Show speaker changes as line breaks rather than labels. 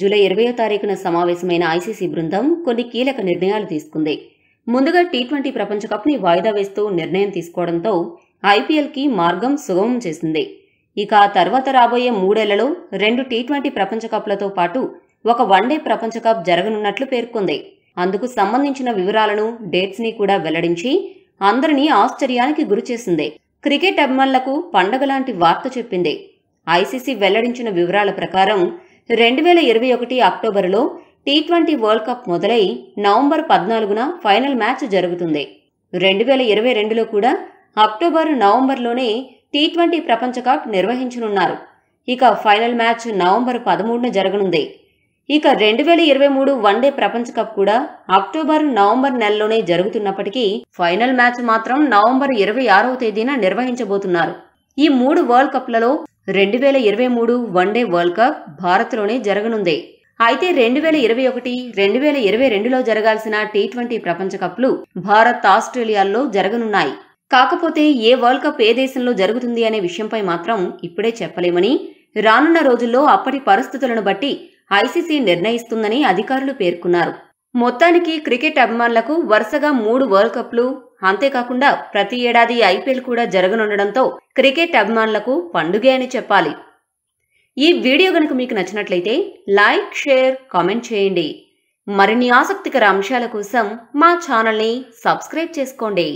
July ఇరవయో తారీఖున సమావేశమైన ఐసీసీ బృందం కొన్ని కీలక నిర్ణయాలు తీసుకుంది ముందుగా టీ ట్వంటీ ప్రపంచ కప్ని వాయిదా వేస్తూ నిర్ణయం తీసుకోవడంతో ఐపీఎల్కి మార్గం సుగమం చేసింది ఇక ఆ తర్వాత రాబోయే మూడేళ్లలో రెండు టీ ట్వంటీ ప్రపంచ కప్లతో పాటు ఒక వన్డే ప్రపంచ కప్ జరగనున్నట్లు పేర్కొంది అందుకు సంబంధించిన వివరాలను డేట్స్ని కూడా వెల్లడించి అందరినీ ఆశ్చర్యానికి గురిచేసింది క్రికెట్ అభిమానులకు పండగలాంటి వార్త చెప్పింది ఐసీసీ వెల్లడించిన వివరాల ప్రకారం రెండు వేల ఇరవై ఒకటి అక్టోబరులో టీ ట్వంటీ వరల్డ్ కప్ మొదలై నవంబర్ పద్నాలుగున ఫైనల్ మ్యాచ్ జరుగుతుంది రెండు వేల ఇరవై రెండులో కూడా అక్టోబర్ నవంబర్లోనే టీ ట్వంటీ ప్రపంచ కప్ నిర్వహించనున్నారు ఇక ఫైనల్ మ్యాచ్ నవంబర్ పదమూడున జరగనుంది ఇక రెండు వేల ఇరవై మూడు వన్డే ప్రపంచ కప్ కూడా అక్టోబర్ నవంబర్ నెలలోనే జరుగుతున్నప్పటికీ ఫైనల్ మ్యాచ్ మాత్రం నవంబర్ ఇరవై ఆరవ తేదీన నిర్వహించబోతున్నారు ఈ మూడు వరల్డ్ కప్లలో రెండు వేల ఇరవై మూడు వన్డే వరల్డ్ కప్ భారత్లోనే జరగనుంది అయితే రెండు వేల ఇరవై ఒకటి రెండు వేల ఇరవై రెండులో జరగాల్సిన టీ ట్వంటీ ప్రపంచ కప్లు భారత్ ఆస్ట్రేలియాలో జరగనున్నాయి కాకపోతే ఏ వరల్డ్ కప్ ఏ దేశంలో జరుగుతుంది అనే విషయంపై మాత్రం ఇప్పుడే చెప్పలేమని రానున్న రోజుల్లో అప్పటి పరిస్థితులను బట్టి ఐసీసీ నిర్ణయిస్తుందని అధికారులు పేర్కొన్నారు మొత్తానికి క్రికెట్ అభిమానులకు వరుసగా మూడు వరల్డ్ కప్లు అంతేకాకుండా ప్రతి ఏడాది ఐపీఎల్ కూడా జరగనుండడంతో క్రికెట్ అభిమానులకు పండుగే అని చెప్పాలి ఈ వీడియో గనుక మీకు నచ్చినట్లయితే లైక్ షేర్ కామెంట్ చేయండి మరిన్ని ఆసక్తికర అంశాల కోసం మా ఛానల్ని సబ్స్క్రైబ్ చేసుకోండి